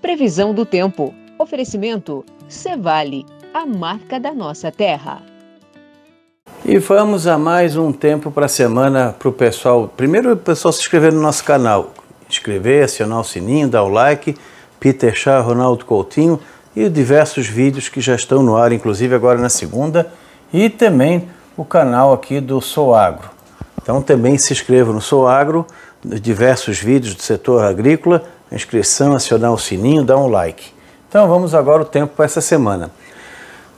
Previsão do tempo. Oferecimento Cevale, a marca da nossa terra. E vamos a mais um tempo para a semana para o pessoal. Primeiro, o pessoal se inscrever no nosso canal. Inscrever, acionar o sininho, dar o like. Peter Chá, Ronaldo Coutinho e diversos vídeos que já estão no ar, inclusive agora na segunda. E também o canal aqui do Sou Agro. Então também se inscreva no Sou Agro, diversos vídeos do setor agrícola inscrição, acionar o sininho, dar um like. Então vamos agora o tempo para essa semana.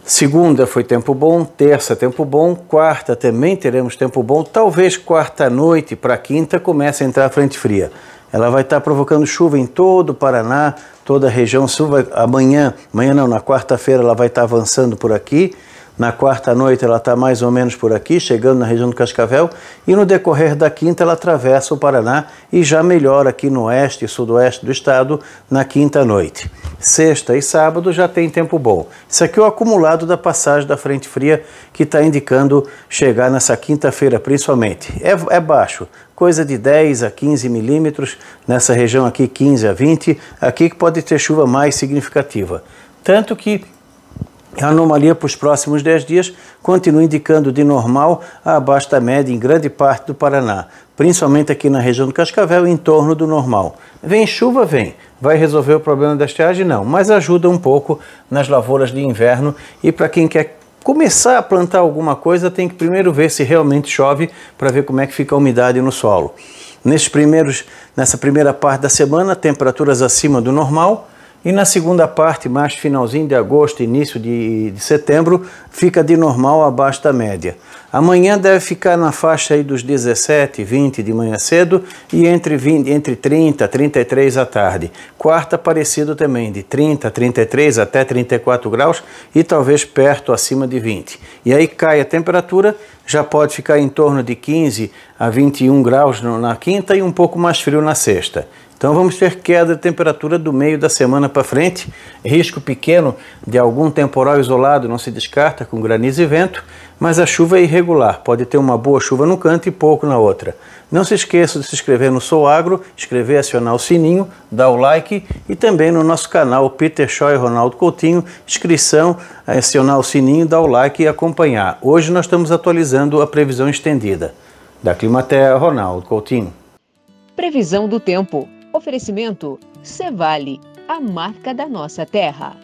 Segunda foi tempo bom, terça tempo bom, quarta também teremos tempo bom. Talvez quarta noite para quinta comece a entrar a frente fria. Ela vai estar tá provocando chuva em todo o Paraná, toda a região sul. Vai, amanhã, amanhã não, na quarta-feira ela vai estar tá avançando por aqui na quarta noite ela está mais ou menos por aqui, chegando na região do Cascavel, e no decorrer da quinta ela atravessa o Paraná e já melhora aqui no oeste e sudoeste do estado na quinta noite. Sexta e sábado já tem tempo bom. Isso aqui é o acumulado da passagem da frente fria que está indicando chegar nessa quinta-feira principalmente. É, é baixo, coisa de 10 a 15 milímetros, nessa região aqui 15 a 20, aqui que pode ter chuva mais significativa. Tanto que a anomalia para os próximos 10 dias continua indicando de normal a abaixo da média em grande parte do Paraná, principalmente aqui na região do Cascavel, em torno do normal. Vem chuva, vem. Vai resolver o problema da estiagem? Não, mas ajuda um pouco nas lavouras de inverno e para quem quer começar a plantar alguma coisa, tem que primeiro ver se realmente chove para ver como é que fica a umidade no solo. Nesses primeiros, nessa primeira parte da semana, temperaturas acima do normal, e na segunda parte, mais finalzinho de agosto, início de, de, setembro, fica de normal abaixo da média. Amanhã deve ficar na faixa aí dos 17, 20 de manhã cedo e entre, 20, entre 30, 33 à tarde. Quarta parecido também, de 30, 33 até 34 graus e talvez perto acima de 20. E aí cai a temperatura, já pode ficar em torno de 15 a 21 graus na quinta e um pouco mais frio na sexta. Então vamos ter queda de temperatura do meio da semana para frente, risco pequeno de algum temporal isolado, não se descarta com granizo e vento, mas a chuva é irregular, pode ter uma boa chuva num canto e pouco na outra. Não se esqueça de se inscrever no Sou Agro, escrever, acionar o sininho, dar o like e também no nosso canal Peter Shaw e Ronaldo Coutinho, inscrição, acionar o sininho, dar o like e acompanhar. Hoje nós estamos atualizando a previsão estendida. Da Climatea, Ronaldo Coutinho. Previsão do tempo. Oferecimento Cevale, a marca da nossa terra.